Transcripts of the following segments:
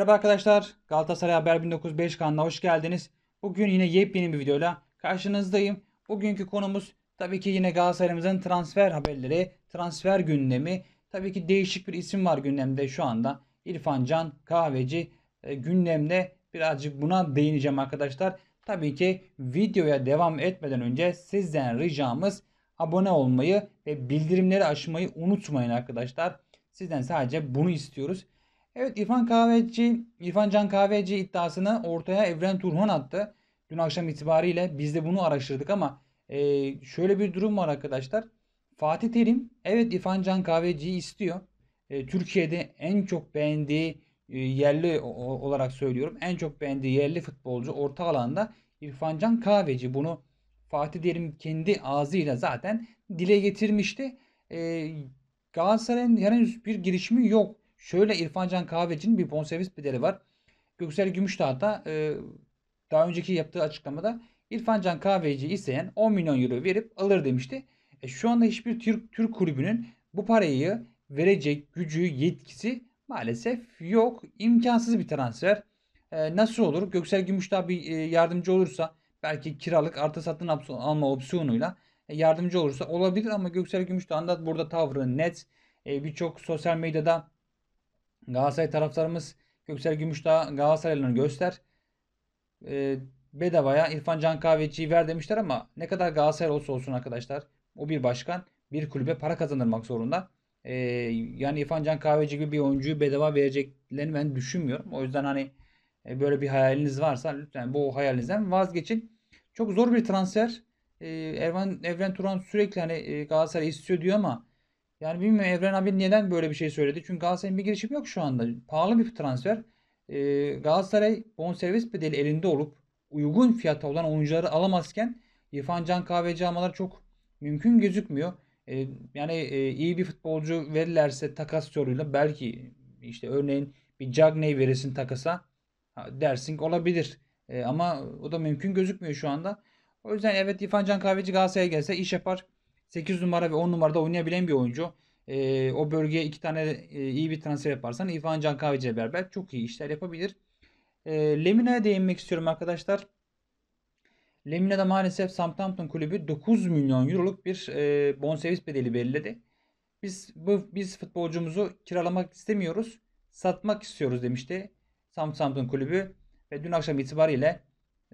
Merhaba arkadaşlar. Galatasaray Haber 1905 kanalına hoş geldiniz. Bugün yine yepyeni bir videoyla karşınızdayım. Bugünkü konumuz tabii ki yine Galatasaray'ımızın transfer haberleri, transfer gündemi. Tabii ki değişik bir isim var gündemde şu anda. İrfan Can Kahveci e, gündemde birazcık buna değineceğim arkadaşlar. Tabii ki videoya devam etmeden önce sizden ricamız abone olmayı ve bildirimleri açmayı unutmayın arkadaşlar. Sizden sadece bunu istiyoruz. Evet İrfan Kahveci, İrfan Can Kahveci iddiasını ortaya Evren Turhan attı. Dün akşam itibariyle biz de bunu araştırdık ama e, şöyle bir durum var arkadaşlar. Fatih Terim evet İrfan Can Kahveci'yi istiyor. E, Türkiye'de en çok beğendiği e, yerli olarak söylüyorum. En çok beğendiği yerli futbolcu orta alanda İrfan Can Kahveci. Bunu Fatih Terim kendi ağzıyla zaten dile getirmişti. Galatasaray'ın henüz bir girişimi yok. Şöyle İrfancan Kahveci'nin bir bonservis bedeli var. Göksel Gümüşdağ da e, daha önceki yaptığı açıklamada İrfancan Kahveci isteyen 10 milyon euro verip alır demişti. E, şu anda hiçbir Türk, Türk kulübünün bu parayı verecek gücü, yetkisi maalesef yok. İmkansız bir transfer. E, nasıl olur? Göksel Gümüşdağ bir e, yardımcı olursa belki kiralık artı satın alma opsiyonuyla e, yardımcı olursa olabilir ama Göksel Gümüşdağ'ın da burada tavrı net. E, Birçok sosyal medyada Galatasaray taraftarımız Göksel Gümüşdağ Galatasaraylılarını göster. E, bedavaya İrfan Can Kahveci'yi ver demişler ama ne kadar Galatasaray olsa olsun arkadaşlar. O bir başkan bir kulübe para kazandırmak zorunda. E, yani İrfan Can Kahveci gibi bir oyuncuyu bedava vereceklerini ben düşünmüyorum. O yüzden hani e, böyle bir hayaliniz varsa lütfen bu hayalinizden vazgeçin. Çok zor bir transfer. E, Ervan, Evren Turan sürekli hani e, Galatasaray istiyor diyor ama yani bilmiyorum Evren abi neden böyle bir şey söyledi. Çünkü Galatasaray'ın bir girişim yok şu anda. Pahalı bir transfer. Ee, Galatasaray bonservis bedeli elinde olup uygun fiyata olan oyuncuları alamazken İrfan Can Kahveci almaları çok mümkün gözükmüyor. Ee, yani e, iyi bir futbolcu verirlerse takas yoluyla belki işte örneğin bir Cagney verirsin takasa dersin olabilir. E, ama o da mümkün gözükmüyor şu anda. O yüzden evet İrfan Can Kahveci Galatasaray'a gelse iş yapar. 8 numara ve 10 numarada oynayabilen bir oyuncu. E, o bölgeye iki tane e, iyi bir transfer yaparsan İrfan Can Kahveci'ye beraber çok iyi işler yapabilir. E, Lemina'ya değinmek istiyorum arkadaşlar. Lemina'da maalesef Southampton kulübü 9 milyon euroluk bir e, bonservis bedeli belirledi. Biz bu, biz futbolcumuzu kiralamak istemiyoruz, satmak istiyoruz demişti Southampton kulübü ve dün akşam itibariyle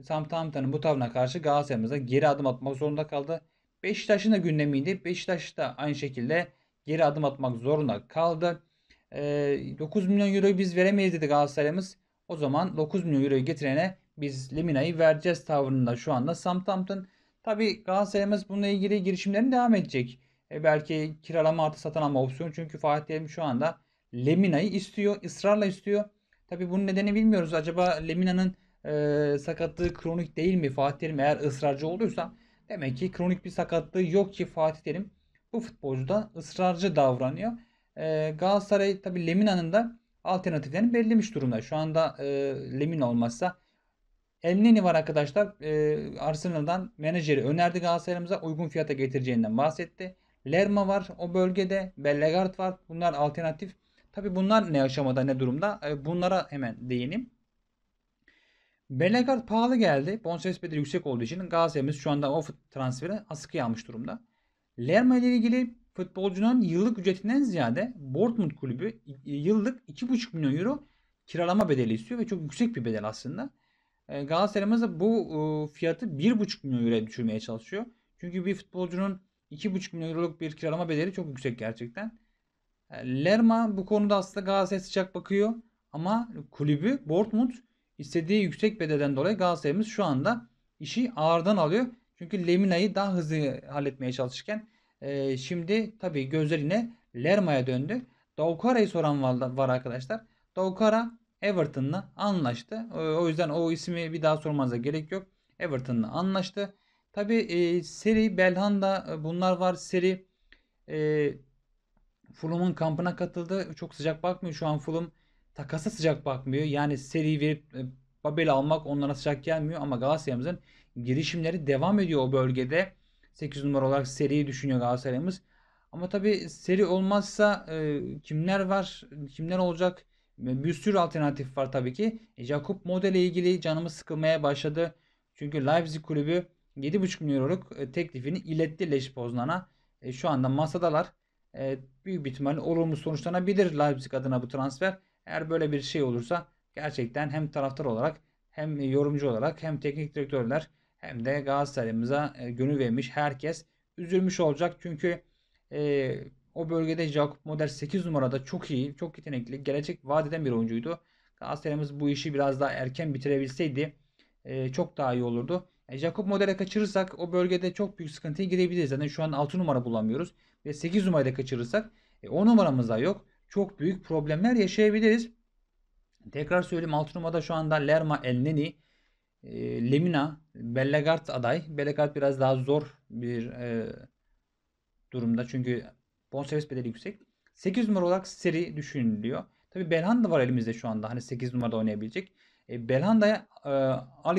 Southampton'ın bu tavrına karşı Galatasaray'ımıza geri adım atmak zorunda kaldı. Beşiktaş'ın da gündemiydi. Beşiktaş da aynı şekilde geri adım atmak zorunda kaldı. E, ee, 9 milyon euroyu biz veremeyiz dedi Galatasaray'ımız. O zaman 9 milyon euroyu getirene biz Limina'yı vereceğiz tavrında şu anda Southampton. Tabi Galatasaray'ımız bununla ilgili girişimlerini devam edecek. E, belki kiralama artı satan ama opsiyon Çünkü Fatih Terim şu anda Lemina'yı istiyor. ısrarla istiyor. Tabi bunun nedeni bilmiyoruz. Acaba Lemina'nın e, sakatlığı kronik değil mi? Fatih Terim eğer ısrarcı olduysa Demek ki kronik bir sakatlığı yok ki Fatih Terim bu futbolcu da ısrarcı davranıyor. E, Galatasaray tabi Lemina'nın da alternatiflerini belirlemiş durumda. Şu anda e, Lemina olmazsa Elneni var arkadaşlar. E, Arsenal'dan menajeri önerdi Galatasaray'ımıza uygun fiyata getireceğinden bahsetti. Lerma var o bölgede. Bellegarde var. Bunlar alternatif. Tabi bunlar ne aşamada ne durumda? E, bunlara hemen değineyim. Bellegar pahalı geldi. Bonservis bedeli yüksek olduğu için Galatasaray'ımız şu anda o transferi askıya almış durumda. Lerma ile ilgili futbolcunun yıllık ücretinden ziyade Bournemouth kulübü e, yıllık 2,5 milyon euro kiralama bedeli istiyor ve çok yüksek bir bedel aslında. E, Galatasaray'ımız da bu e, fiyatı 1,5 milyon euroya düşürmeye çalışıyor. Çünkü bir futbolcunun 2,5 milyon euroluk bir kiralama bedeli çok yüksek gerçekten. Lerma bu konuda aslında Galatasaray'a sıcak bakıyor ama kulübü Bournemouth İstediği yüksek bedelden dolayı Galatasaray'ımız şu anda işi ağırdan alıyor. Çünkü Lemina'yı daha hızlı halletmeye çalışırken e, şimdi tabii gözler yine Lerma'ya döndü. Daukara'yı soran var, arkadaşlar. Daukara Everton'la anlaştı. o yüzden o ismi bir daha sormanıza gerek yok. Everton'la anlaştı. Tabii e, Seri, Belhanda e, bunlar var. Seri e, Fulham'ın kampına katıldı. Çok sıcak bakmıyor şu an Fulham takasa sıcak bakmıyor. Yani seri verip e, Babel'i almak onlara sıcak gelmiyor ama Galatasaray'ımızın girişimleri devam ediyor o bölgede. 8 numara olarak seriyi düşünüyor Galatasaray'ımız. Ama tabi seri olmazsa e, kimler var, kimler olacak e, bir sürü alternatif var tabii ki. E, Jakob Model ilgili canımız sıkılmaya başladı. Çünkü Leipzig kulübü 7,5 milyon euroluk e, teklifini iletti Leş Poznan'a. E, şu anda masadalar. E, büyük bir ihtimalle olumlu sonuçlanabilir Leipzig adına bu transfer. Eğer böyle bir şey olursa gerçekten hem taraftar olarak hem yorumcu olarak hem teknik direktörler hem de Galatasaray'ımıza e, gönül vermiş herkes üzülmüş olacak. Çünkü e, o bölgede Jakob Moder 8 numarada çok iyi, çok yetenekli, gelecek vaat eden bir oyuncuydu. Galatasaray'ımız bu işi biraz daha erken bitirebilseydi e, çok daha iyi olurdu. E, Jakob Moder'e kaçırırsak o bölgede çok büyük sıkıntıya girebiliriz. Zaten şu an 6 numara bulamıyoruz. Ve 8 numarayı da kaçırırsak e, numaramız da yok çok büyük problemler yaşayabiliriz. Tekrar söyleyeyim Altınuma'da şu anda Lerma, Elneni, e, Lemina, Bellegarde aday. Bellegarde biraz daha zor bir e, durumda çünkü bonservis bedeli yüksek. 8 numara olarak seri düşünülüyor. Tabi Belhanda var elimizde şu anda. Hani 8 numarada oynayabilecek. E, Belhanda'ya e, Al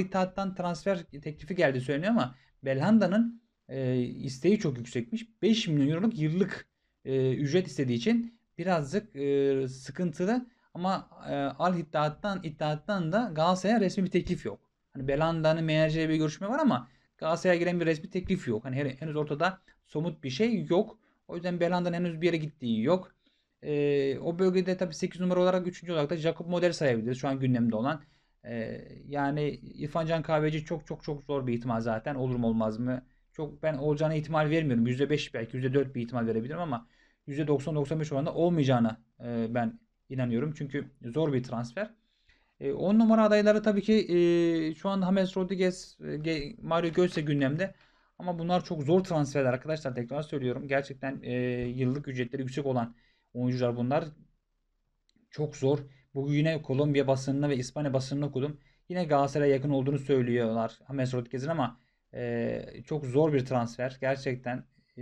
transfer teklifi geldi söyleniyor ama Belhanda'nın e, isteği çok yüksekmiş. 5 milyon euroluk yıllık e, ücret istediği için birazcık e, sıkıntılı ama e, Al Hittah'tan Hittah'tan da Galatasaray'a resmi bir teklif yok. Hani Belanda'nın hani menajeriyle bir görüşme var ama Galatasaray'a giren bir resmi teklif yok. Hani henüz ortada somut bir şey yok. O yüzden Belanda'nın henüz bir yere gittiği yok. E, o bölgede tabii 8 numara olarak 3. olarak da Jakob Model sayabiliriz şu an gündemde olan. E, yani İrfan Can Kahveci çok çok çok zor bir ihtimal zaten. Olur mu olmaz mı? Çok ben olacağına ihtimal vermiyorum. %5 belki %4 bir ihtimal verebilirim ama %90-95 oranında olmayacağına e, ben inanıyorum. Çünkü zor bir transfer. 10 e, numara adayları tabii ki e, şu an James Rodriguez, e, Mario Götze gündemde. Ama bunlar çok zor transferler arkadaşlar. Tekrar söylüyorum. Gerçekten yıllık ücretleri yüksek olan oyuncular bunlar. Çok zor. Bugün yine Kolombiya basınına ve İspanya basınına okudum. Yine Galatasaray'a yakın olduğunu söylüyorlar James Rodriguez'in ama çok zor bir transfer. Gerçekten e,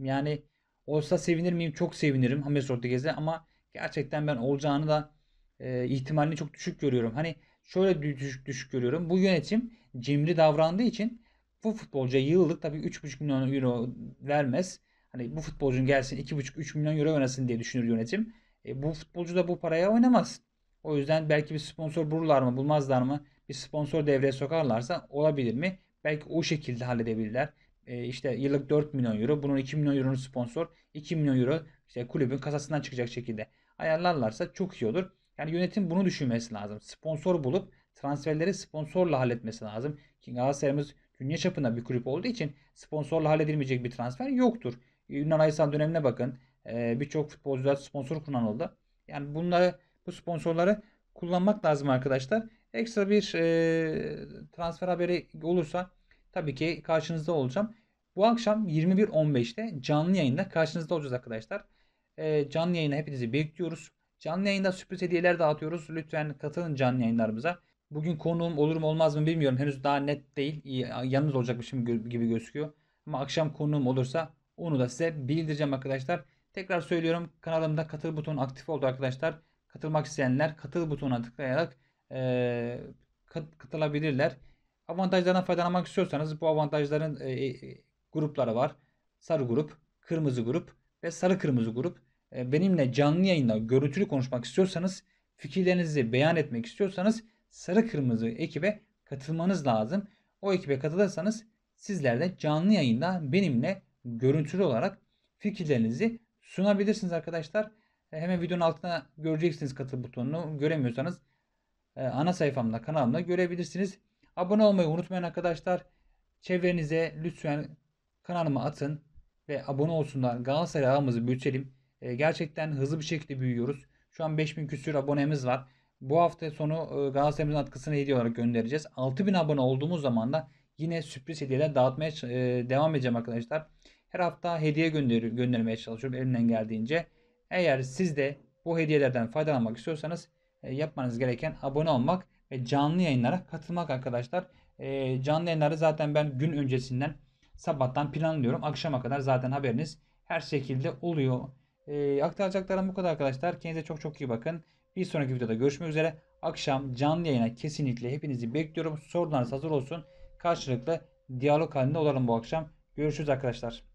yani Olsa sevinir miyim? Çok sevinirim James Rodriguez'e ama gerçekten ben olacağını da e, ihtimalini çok düşük görüyorum. Hani şöyle düşük düşük görüyorum. Bu yönetim cimri davrandığı için bu futbolcuya yıllık tabii 3,5 milyon euro vermez. Hani bu futbolcunun gelsin 2,5-3 milyon euro oynasın diye düşünür yönetim. E, bu futbolcu da bu paraya oynamaz. O yüzden belki bir sponsor bulurlar mı bulmazlar mı? Bir sponsor devreye sokarlarsa olabilir mi? Belki o şekilde halledebilirler e, işte yıllık 4 milyon euro. Bunun 2 milyon euronun sponsor. 2 milyon euro işte kulübün kasasından çıkacak şekilde ayarlarlarsa çok iyi olur. Yani yönetim bunu düşünmesi lazım. Sponsor bulup transferleri sponsorla halletmesi lazım. Ki Galatasaray'ımız dünya çapında bir kulüp olduğu için sponsorla halledilmeyecek bir transfer yoktur. Yunan Aysal dönemine bakın. E, birçok futbolcular sponsor kullanıldı. Yani bunları bu sponsorları kullanmak lazım arkadaşlar. Ekstra bir e, transfer haberi olursa tabii ki karşınızda olacağım. Bu akşam 21.15'te canlı yayında karşınızda olacağız arkadaşlar. E, canlı yayına hepinizi bekliyoruz. Canlı yayında sürpriz hediyeler dağıtıyoruz. Lütfen katılın canlı yayınlarımıza. Bugün konuğum olur mu olmaz mı bilmiyorum. Henüz daha net değil. Yalnız olacakmışım gibi gözüküyor. Ama akşam konuğum olursa onu da size bildireceğim arkadaşlar. Tekrar söylüyorum kanalımda katıl butonu aktif oldu arkadaşlar. Katılmak isteyenler katıl butonuna tıklayarak e, katılabilirler. Avantajlardan faydalanmak istiyorsanız bu avantajların e, e, grupları var. Sarı grup, kırmızı grup ve sarı kırmızı grup. E, benimle canlı yayında görüntülü konuşmak istiyorsanız, fikirlerinizi beyan etmek istiyorsanız sarı kırmızı ekibe katılmanız lazım. O ekibe katılırsanız sizler de canlı yayında benimle görüntülü olarak fikirlerinizi sunabilirsiniz arkadaşlar. E, hemen videonun altına göreceksiniz katıl butonunu. Göremiyorsanız e, ana sayfamda kanalımda görebilirsiniz. Abone olmayı unutmayın arkadaşlar. Çevrenize lütfen kanalıma atın ve abone olsunlar. Galatasaray ağımızı büyütelim. E, gerçekten hızlı bir şekilde büyüyoruz. Şu an 5000 küsür abonemiz var. Bu hafta sonu e, Galatasaray'ımızın atkısını hediye olarak göndereceğiz. 6000 abone olduğumuz zaman da yine sürpriz hediyeler dağıtmaya e, devam edeceğim arkadaşlar. Her hafta hediye gönder göndermeye çalışıyorum elimden geldiğince. Eğer siz de bu hediyelerden faydalanmak istiyorsanız e, yapmanız gereken abone olmak canlı yayınlara katılmak arkadaşlar. E, canlı yayınları zaten ben gün öncesinden sabahtan planlıyorum. Akşama kadar zaten haberiniz her şekilde oluyor. E, aktaracaklarım bu kadar arkadaşlar. Kendinize çok çok iyi bakın. Bir sonraki videoda görüşmek üzere. Akşam canlı yayına kesinlikle hepinizi bekliyorum. Sorularınız hazır olsun. Karşılıklı diyalog halinde olalım bu akşam. Görüşürüz arkadaşlar.